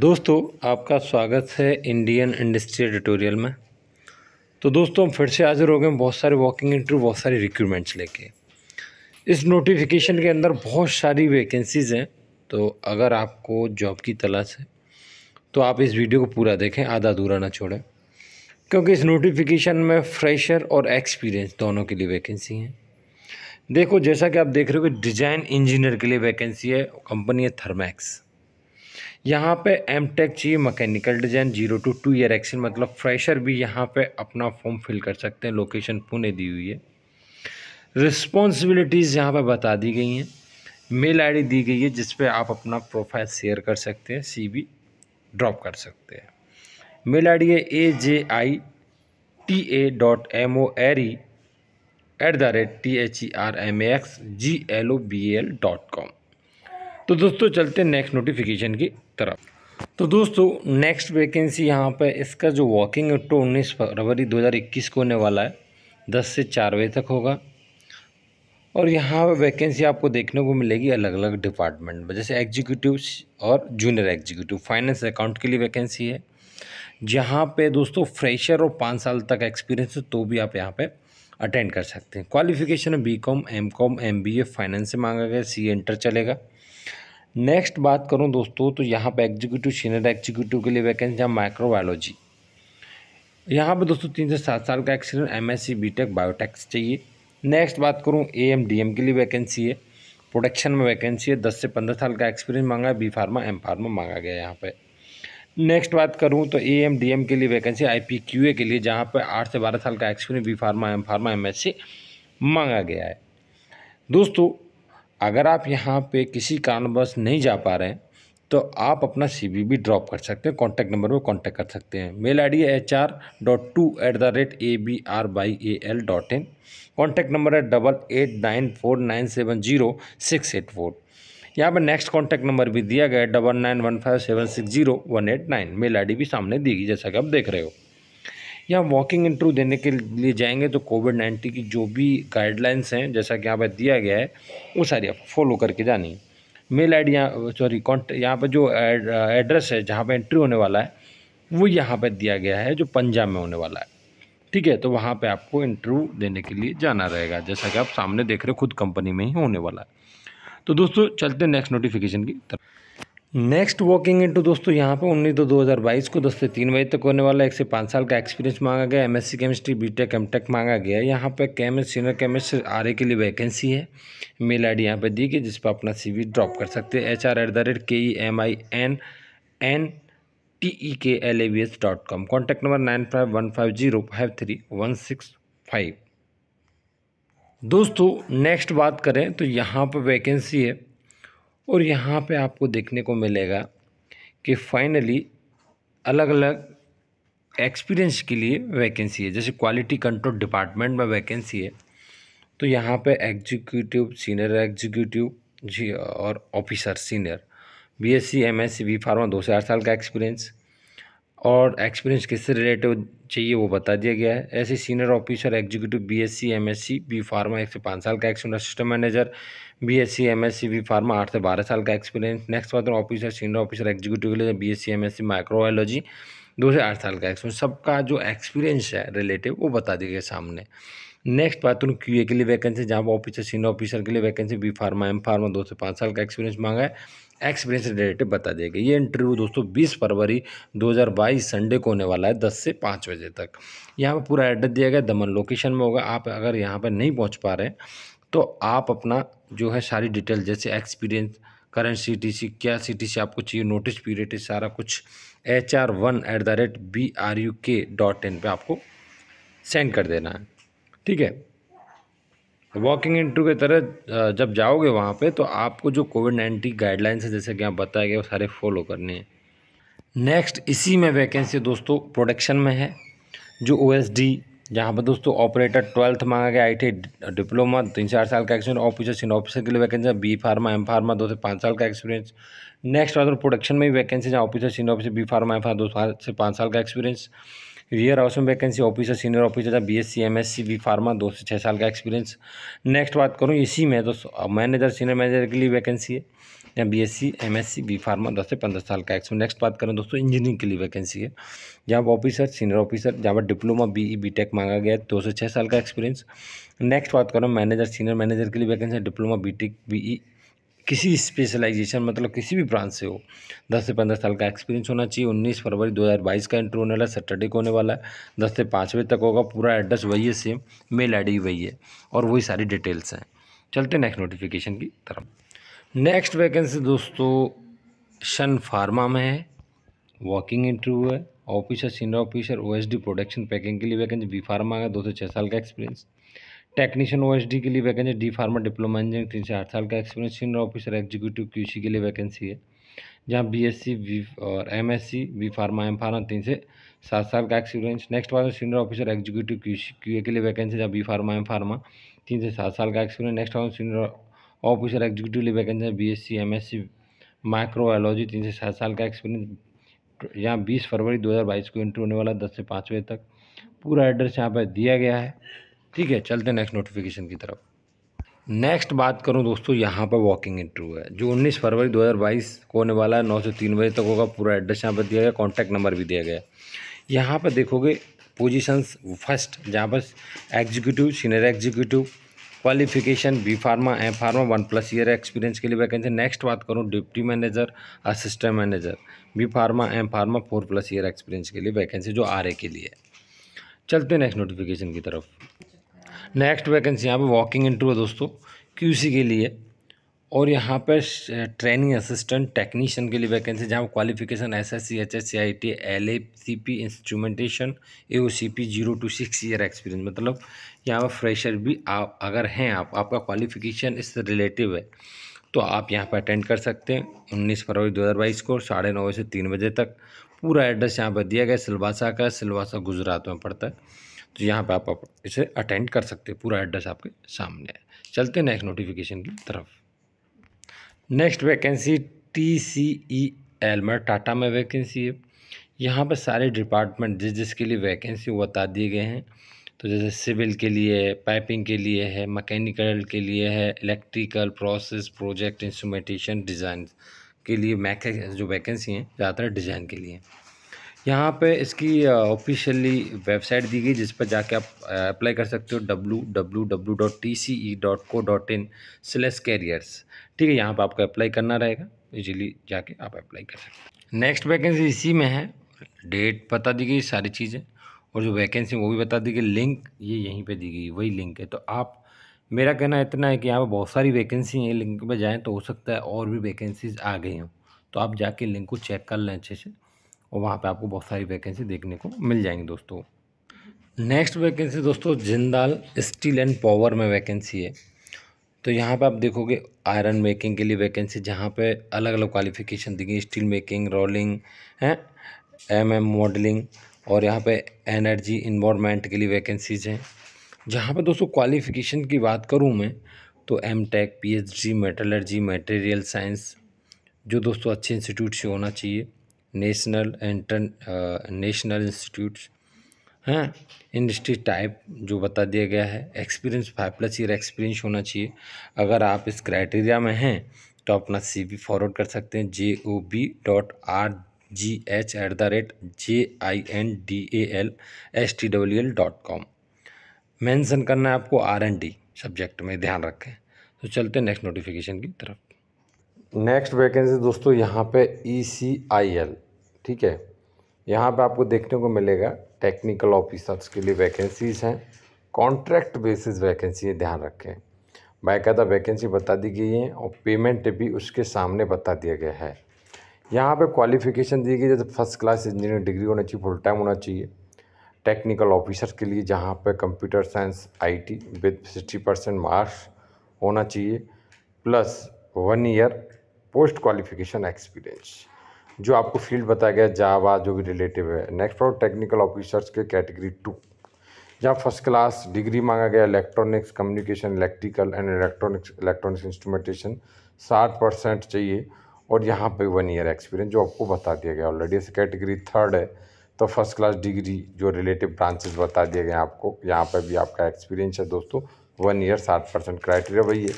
दोस्तों आपका स्वागत है इंडियन इंडस्ट्री ट्यूटोरियल में तो दोस्तों हम फिर से हाजिर हो गए बहुत सारे वॉकिंग इंटरव्यू बहुत सारी रिक्रूटमेंट्स लेके इस नोटिफिकेशन के अंदर बहुत सारी वैकेंसीज़ हैं तो अगर आपको जॉब की तलाश है तो आप इस वीडियो को पूरा देखें आधा अधूरा ना छोड़ें क्योंकि इस नोटिफिकेशन में फ्रेशर और एक्सपीरियंस दोनों के लिए वैकेंसी हैं देखो जैसा कि आप देख रहे हो कि डिज़ाइन इंजीनियर के लिए वैकेंसी है कंपनी है थर्मैक्स यहाँ पे एम टेक चाहिए mechanical design zero to two year action मतलब फ्रेशर भी यहाँ पे अपना फॉर्म फिल कर सकते हैं लोकेशन पुणे दी हुई है रिस्पॉन्सिबिलिटीज़ यहाँ पे बता दी गई हैं मेल आईडी दी गई है जिस पे आप अपना प्रोफाइल शेयर कर सकते हैं सीवी ड्रॉप कर सकते हैं मेल डी है A J I T A dot M O R E at the rate T H E R M X G L O B L dot com तो दोस्तों चलते हैं नेक्स्ट नोटिफिकेशन की तरफ तो दोस्तों नेक्स्ट वैकेंसी यहाँ पर इसका जो वॉकिंग टू उन्नीस फरवरी 2021 को होने वाला है 10 से चार बजे तक होगा और यहाँ पर वैकेंसी आपको देखने को मिलेगी अलग अलग डिपार्टमेंट में जैसे एग्जीक्यूटिव और जूनियर एग्जीक्यूटिव फाइनेंस अकाउंट के लिए वैकेंसी है जहाँ पे दोस्तों फ्रेशर और पाँच साल तक एक्सपीरियंस है तो भी आप यहाँ पे अटेंड कर सकते हैं qualification B Com M Com M B A finance से मांगा गया सी इंटर चलेगा नेक्स्ट बात करूँ दोस्तों तो यहाँ पर एग्जीक्यूटिव सीनियर एग्जीक्यूटिव के लिए वैकेंसी है माइक्रोबायोलॉजी यहाँ पर दोस्तों तीन से सात साल का experience M S C B Tech biotechs चाहिए नेक्स्ट बात करूँ ए एम डी एम के लिए वैकेंसी है प्रोडक्शन में वैकेंसी है दस से पंद्रह साल का एक्सपीरियंस मांगा है बी फार्मा एम फार्मा मांगा गया है यहाँ पर नेक्स्ट बात करूँ तो ए एम डी एम के लिए vacancy I P Q A के लिए जहाँ पर आठ से बारह साल का experience B pharma M pharma M S C मांगा गया है दोस्तों अगर आप यहाँ पे किसी कारणवश नहीं जा पा रहे हैं तो आप अपना सी बी भी ड्रॉप कर सकते हैं कॉन्टैक्ट नंबर पर कॉन्टैक्ट कर सकते हैं मेल आई डी है H R dot two at the rate A B R by A L dot in contact number है double eight nine four nine seven zero six eight four यहाँ पर next contact number भी दिया गया है double nine one five seven six zero one eight nine mail ID डी भी सामने दी गई जैसा कि आप देख रहे हो या वॉकिंग इंटरव्यू देने के लिए जाएंगे तो कोविड नाइन्टीन की जो भी गाइडलाइंस हैं जैसा कि यहाँ पर दिया गया है वो सारी आपको फॉलो करके जानी मेल आई डी यहाँ सॉरी कॉन्ट यहाँ पर जो एड्रेस है जहाँ पर एंट्री होने वाला है वो यहाँ पर दिया गया है जो पंजाब में होने वाला है ठीक है तो वहाँ पर आपको इंटरव्यू देने के लिए जाना रहेगा जैसा कि आप सामने देख रहे हो खुद कंपनी में ही होने वाला है तो दोस्तों चलते हैं नेक्स्ट नोटिफिकेशन की तरफ नेक्स्ट वॉकिंग इनटू दोस्तों यहाँ पे उन्नीस दो दो हज़ार बाईस को दस से तीन बजे तक होने वाला एक से पाँच साल का एक्सपीरियंस मांगा गया एमएससी केमिस्ट्री बीटेक एमटेक मांगा गया यहाँ पे केमिस्ट सीनियर केमिस्ट आर के लिए वैकेंसी है मेल आईडी यहाँ पे दी गई जिस पर अपना सीवी ड्रॉप कर सकते हैं H R at the rate K E M I N N T E K L A V S dot com contact number nine five one five zero five three one six five दोस्तों next बात करें तो यहाँ पर vacancy है और यहाँ पे आपको देखने को मिलेगा कि फाइनली अलग अलग एक्सपीरियंस के लिए वैकेंसी है जैसे क्वालिटी कंट्रोल डिपार्टमेंट में वैकेंसी है तो यहाँ पे एग्जीक्यूटिव सीनियर एग्जीक्यूटिव जी और officer senior BSc MSc B pharma दो से आठ साल का एक्सपीरियंस और एक्सपीरियंस किससे रिलेटेड चाहिए वो बता दिया गया है ऐसे senior officer executive BSc MSc B pharma एक से पाँच साल का experience system manager BSc MSc B pharma आठ से बारह साल का एक्सपीरियंस नेक्स्ट बात ऑफिसर सीनियर ऑफिसर एग्जीक्यूटिव के लिए बी एस सी माइक्रोबायोलॉजी दो से आठ साल का एक्सपीरियंस सबका जो एक्सपीरियंस है रिलेटिव वो बता दिया गया सामने नेक्स्ट बात उन ए के लिए वैकेंसी जहाँ पर ऑफिसर सीनियर ऑफिसर के लिए vacancy B pharma M pharma दो से पाँच साल का एक्सपीरियंस मांगा है एक्सपीरियंस रिलेटेड बता देगा ये इंटरव्यू दोस्तों 20 फरवरी 2022 संडे को होने वाला है 10 से 5 बजे तक यहाँ पर पूरा एड्रेस दिया गया दमन लोकेशन में होगा आप अगर यहाँ पर नहीं पहुँच पा रहे तो आप अपना जो है सारी डिटेल जैसे experience current C T C क्या सी टी सी आपको चाहिए नोटिस पीरियड है सारा कुछ H R one at the rate B R U K dot in पर आपको सेंड कर देना है ठीक है वॉकिंग इन के की तरह जब जाओगे वहाँ पे तो आपको जो कोविड नाइन्टीन गाइडलाइंस है जैसे कि आप बताया गया वो सारे फॉलो करने हैं नेक्स्ट इसी में वैकेंसी दोस्तों प्रोडक्शन में है जो ओ एस डी जहाँ पर दोस्तों ऑपरेटर ट्वेल्थ मांगा गया आई टी डिप्लोमा तीन चार साल का एक्सपीरियंस ऑफिसर सीन ऑफिसर के लिए vacancy B pharma M pharma दो से पाँच साल का एक्सपीरियंस नेक्स्ट बात प्रोडक्शन में भी वैकेंसी जहाँ officer senior officer B pharma M pharma दो से पाँच साल का एक्सपीरियंस रियर हाउस में वैकेंसी ऑफिसर सीनियर ऑफिसर या B S C M S C B pharma दो से छः साल का एक्सपीरियंस नेक्स्ट बात करूँ इसी में तो मैनेजर सीनियर मैनेजर के लिए वैकेंसी है या B S C M S C B pharma दस से पंद्रह साल का एक्सपीरियंस नेक्स्ट बात करें दोस्तों इंजीनियरिंग के लिए वैकेंसी है जहाँ ऑफिसर सीनियर ऑफिसर जहाँ पर diploma B E B Tech मांगा गया है दो से छः साल का एक्सपीरियंस नेक्स्ट बात करें मैनेजर सीनियर मैनेजर के लिए वैकेंसी है diploma B Tech B E किसी स्पेशलाइजेशन मतलब किसी भी ब्रांच से हो दस से पंद्रह साल का एक्सपीरियंस होना चाहिए उन्नीस फरवरी दो हज़ार बाईस का इंटरव्यू होने वाला सैटरडे को होने वाला है दस से पाँच बजे तक होगा पूरा एड्रेस वही है सेम मेल आई वही है और वही सारी डिटेल्स हैं चलते नेक्स्ट नोटिफिकेशन की तरफ नेक्स्ट वैकेंसी दोस्तों शन फार्मा में है वॉकिंग इंटरव्यू है officer senior officer OSD production packing के लिए वैकेंसी बी फार्मा का दो से छः साल का एक्सपीरियंस टेक्नीशियन ओ के लिए vacancy D pharma diploma engineer तीन से आठ साल का experience senior officer executive QC के लिए वैकेंसी है जहाँ बी एस सी वी और M S C V pharma M pharma तीन से सात साल का एक्सपीरियंस नेक्स्ट बात senior officer executive Q Q के लिए वैकेंसी जहाँ बी फार्मा एम फार्मा तीन से सात साल का एक्सपीरियंस नेक्स्ट बात सीनियर ऑफिसर एग्जीक्यूटिव लिए वैकेंसी है B S C M S C microbiology तीन से सात साल का एक्सपीरियंस यहाँ बीस फरवरी दो हज़ार बाईस को इंटरव्यू होने वाला दस से पाँच बजे तक पूरा एड्रेस यहाँ पर दिया गया है ठीक है चलते हैं नेक्स्ट नोटिफिकेशन की तरफ नेक्स्ट बात करूं दोस्तों यहाँ पर वॉकिंग इंटरव्यू है जो 19 फरवरी 2022 को होने वाला है नौ से तीन बजे तक होगा पूरा एड्रेस यहाँ पर दिया गया कॉन्टैक्ट नंबर भी दिया गया यहाँ पर देखोगे पोजीशंस फर्स्ट जहाँ पर executive senior executive qualification B pharma M pharma one plus year experience के लिए वैकेंसी नेक्स्ट बात करूँ deputy manager assistant manager B pharma M pharma four plus year experience के लिए वैकेंसी जो आर के लिए चलते हैं नेक्स्ट नोटिफिकेशन की तरफ नेक्स्ट वैकेंसी यहाँ पे वॉकिंग इंटरव्यू है दोस्तों क्यूसी के लिए और यहाँ पे ट्रेनिंग असिस्टेंट टेक्नीशियन के लिए वैकेंसी जहाँ qualification S S C H S C I T L A C P instrumentation A O C P zero to six year experience मतलब यहाँ पर फ्रेशर भी आप अगर हैं आप आपका क्वालिफिकेशन इससे रिलेटिव है तो आप यहाँ पर अटेंड कर सकते हैं उन्नीस फरवरी दो हज़ार बाईस को साढ़े नौ से तीन बजे तक पूरा एड्रेस यहाँ पर दिया गया सिलवासा का सिलवासा गुजरात में पड़ता है तो यहाँ पर आप, आप इसे अटेंड कर सकते हैं पूरा एड्रेस आपके सामने है चलते हैं नेक्स्ट नोटिफिकेशन की तरफ next vacancy T C E L में टाटा में वैकेंसी है यहाँ पर सारे डिपार्टमेंट जिस जिसके लिए वैकेंसी वो बता दिए गए हैं तो जैसे सिविल के लिए पाइपिंग के लिए है मैकेनिकल के लिए है electrical process project instrumentation design के लिए मैके जो वैकेंसी हैं ज़्यादातर डिज़ाइन के लिए यहाँ पे इसकी ऑफिशियली वेबसाइट दी गई जिस पर जाके आप अप्लाई कर सकते हो W W W dot T C E dot co dot in slash careers ठीक है यहाँ पे आपको अप्लाई करना रहेगा इजीली जाके आप अप्लाई कर सकते हैं नेक्स्ट वैकेंसी इसी में है डेट बता दी गई सारी चीज़ें और जो वैकेंसी वो भी बता दी गई लिंक ये यहीं पर दी गई वही लिंक है तो आप मेरा कहना इतना है कि यहाँ पर बहुत सारी वैकेंसी हैं लिंक पर जाएँ तो हो सकता है और भी वैकेंसीज आ गई हों तो आप जाके लिंक को चेक कर लें अच्छे से और वहाँ पे आपको बहुत सारी वैकेंसी देखने को मिल जाएंगी दोस्तों नेक्स्ट वैकेंसी दोस्तों जिंदाल स्टील एंड पावर में वैकेंसी है तो यहाँ पे आप देखोगे आयरन मेकिंग के लिए वैकेंसी जहाँ पे अलग अलग क्वालिफिकेशन दी गई स्टील मेकिंग रोलिंग है एम एम मॉडलिंग और यहाँ पे एनर्जी इन्वामेंट के लिए वैकेंसीज हैं जहाँ पे दोस्तों क्वालिफिकेशन की बात करूँ मैं तो M tech P H D metallurgy material science जो दोस्तों अच्छे इंस्टीट्यूट से होना चाहिए नेशनल एंटर नेशनल इंस्टीट्यूट हैं इंडस्ट्री टाइप जो बता दिया गया है experience five plus year experience होना चाहिए अगर आप इस क्राइटेरिया में हैं तो अपना सी बी फॉरवर्ड कर सकते हैं J O B dot R G H at the rate J I N D A L S T W L dot com mention करना है आपको आर एन डी सब्जेक्ट में ध्यान रखें तो चलते हैं नेक्स्ट नोटिफिकेशन की तरफ नेक्स्ट वैकेंसी दोस्तों यहाँ पे ई सी आई एल ठीक है यहाँ पे आपको देखने को मिलेगा टेक्निकल ऑफिसर्स के लिए वैकेंसीज़ हैं कॉन्ट्रैक्ट बेसिस वैकेंसी ध्यान रखें बायदा वैकेंसी बता दी गई है और पेमेंट भी उसके सामने बता दिया गया है यहाँ पे क्वालिफिकेशन दी गई जैसे फर्स्ट क्लास इंजीनियरिंग डिग्री होना चाहिए फुल टाइम होना चाहिए टेक्निकल ऑफिसर के लिए जहाँ पे computer science IT with sixty percent marks होना चाहिए plus one year post qualification experience जो आपको फील्ड बताया गया जावा जो भी रिलेटिव है नेक्स्ट और टेक्निकल ऑफिसर्स के कैटेगरी टू जहाँ फर्स्ट क्लास डिग्री मांगा गया electronics communication electrical and electronics electronics instrumentation साठ परसेंट चाहिए और यहाँ पे वन ईयर एक्सपीरियंस जो आपको बता दिया गया ऑलरेडी ऐसे कैटेगरी थर्ड है तो फर्स्ट क्लास डिग्री जो रिलेटिव ब्रांचेस बता दिए गए आपको यहाँ पर भी आपका एक्सपीरियंस है दोस्तों वन ईयर साठ परसेंट क्राइटेरिया वही है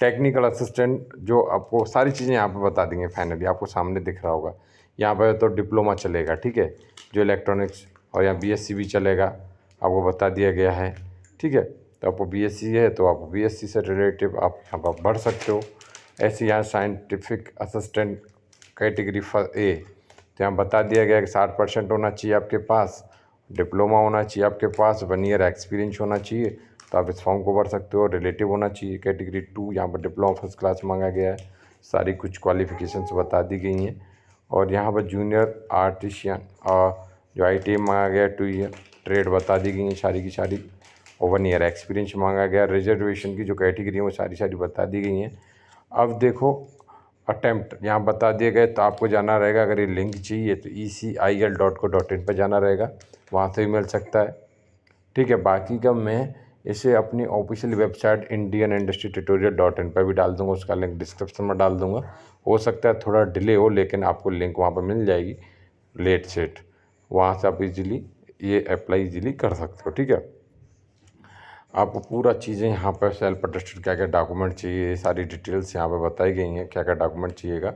टेक्निकल असिस्टेंट जो आपको सारी चीज़ें यहाँ पर बता देंगे फाइनली आपको सामने दिख रहा होगा यहाँ पर तो डिप्लोमा चलेगा ठीक है जो इलेक्ट्रॉनिक्स और यहाँ बी भी चलेगा आपको बता दिया गया है ठीक है तो आपको बी है तो आप बी से रिलेटिव आप यहाँ पर बढ़ सकते हो ऐसे यहाँ साइंटिफिक असिस्टेंट कैटेगरी ए तो यहाँ बता दिया गया कि साठ परसेंट होना चाहिए आपके पास डिप्लोमा होना चाहिए आपके पास वन ईयर एक्सपीरियंस होना चाहिए तो आप इस फॉर्म को भर सकते हो रिलेटिव होना चाहिए कैटेगरी टू यहाँ पर डिप्लोमा फर्स्ट क्लास मांगा गया है सारी कुछ क्वालिफिकेशंस बता दी गई हैं और यहाँ पर जूनियर आर्टिशियन जो आई टी मांगा गया टू ईयर ट्रेड बता दी गई हैं सारी की सारी और वन ईयर एक्सपीरियंस मांगा गया रिजर्वेशन की जो कैटेगरी है वो सारी सारी बता दी गई हैं अब देखो अटैम्प्ट यहाँ बता दिए गए तो आपको जाना रहेगा अगर ये लिंक चाहिए तो E C I L dot co dot in पर जाना रहेगा वहाँ से भी मिल सकता है ठीक है बाकी का मैं इसे अपनी official website Indian industry tutorial dot in पर भी डाल दूंगा उसका लिंक डिस्क्रिप्शन में डाल दूंगा हो सकता है थोड़ा डिले हो लेकिन आपको लिंक वहाँ पर मिल जाएगी लेट सेट वहाँ से आप इजीली ये अप्लाई इजीली कर सकते हो ठीक है आपको पूरा चीज़ें यहाँ पर सेल्फ अटेस्टेड क्या क्या डॉक्यूमेंट चाहिए ये सारी डिटेल्स यहाँ पर बताई गई हैं क्या क्या डॉक्यूमेंट चाहिएगा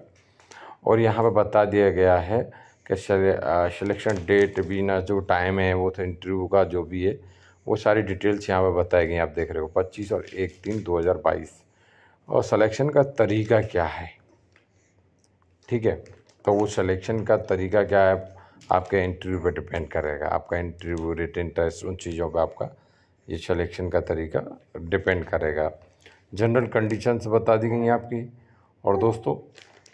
और यहाँ पर बता दिया गया है कि सिलेक्शन डेट भी ना जो टाइम है वो इंटरव्यू तो का जो भी है वो सारी डिटेल्स यहाँ पर बताई गई आप देख रहे हो पच्चीस और एक तीन दो हज़ार बाईस और सलेक्शन का तरीका क्या है ठीक है तो वो सलेक्शन का तरीका क्या है आपके इंटरव्यू पे डिपेंड करेगा आपका इंटरव्यू रिटर्न टेस्ट उन चीज़ों पे आपका ये सलेक्शन का तरीका डिपेंड करेगा जनरल कंडीशंस बता दी गई आपकी और दोस्तों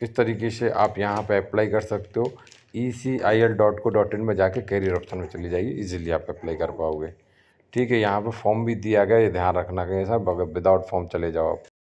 इस तरीके से आप यहाँ पर अप्लाई कर सकते हो E C I L dot co dot in में जाके कैरियर ऑप्शन में चली जाइए इजीली आप अप्लाई कर पाओगे ठीक है यहाँ पर फॉर्म भी दिया गया है ये ध्यान रखना कहीं सर विदाउट फॉर्म चले जाओ आप